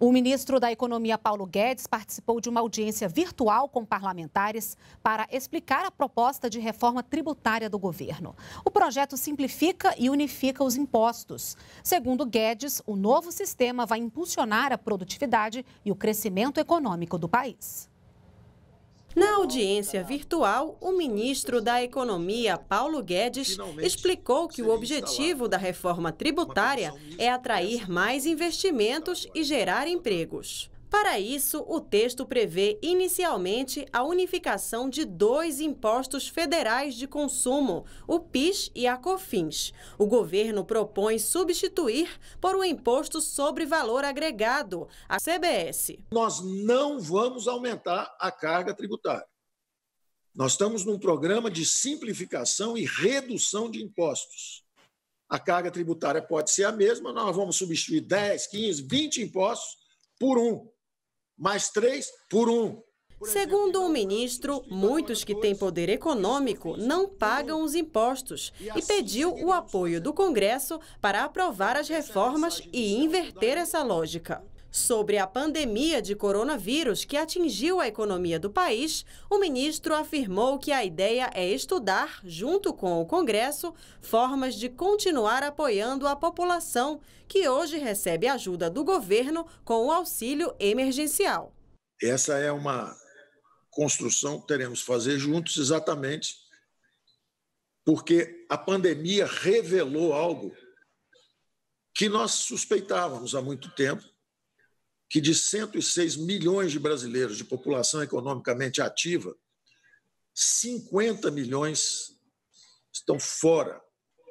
O ministro da Economia, Paulo Guedes, participou de uma audiência virtual com parlamentares para explicar a proposta de reforma tributária do governo. O projeto simplifica e unifica os impostos. Segundo Guedes, o novo sistema vai impulsionar a produtividade e o crescimento econômico do país. Na audiência virtual, o ministro da Economia, Paulo Guedes, explicou que o objetivo da reforma tributária é atrair mais investimentos e gerar empregos. Para isso, o texto prevê inicialmente a unificação de dois impostos federais de consumo, o PIS e a COFINS. O governo propõe substituir por um imposto sobre valor agregado, a CBS. Nós não vamos aumentar a carga tributária. Nós estamos num programa de simplificação e redução de impostos. A carga tributária pode ser a mesma, nós vamos substituir 10, 15, 20 impostos por um mais três por um. Segundo o ministro, muitos que têm poder econômico não pagam os impostos e pediu o apoio do Congresso para aprovar as reformas e inverter essa lógica. Sobre a pandemia de coronavírus que atingiu a economia do país, o ministro afirmou que a ideia é estudar, junto com o Congresso, formas de continuar apoiando a população que hoje recebe ajuda do governo com o auxílio emergencial. Essa é uma construção que teremos que fazer juntos exatamente porque a pandemia revelou algo que nós suspeitávamos há muito tempo, que de 106 milhões de brasileiros de população economicamente ativa, 50 milhões estão fora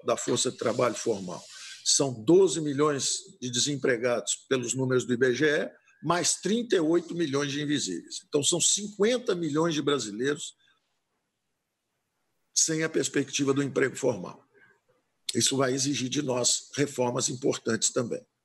da força de trabalho formal. São 12 milhões de desempregados pelos números do IBGE, mais 38 milhões de invisíveis. Então, são 50 milhões de brasileiros sem a perspectiva do emprego formal. Isso vai exigir de nós reformas importantes também.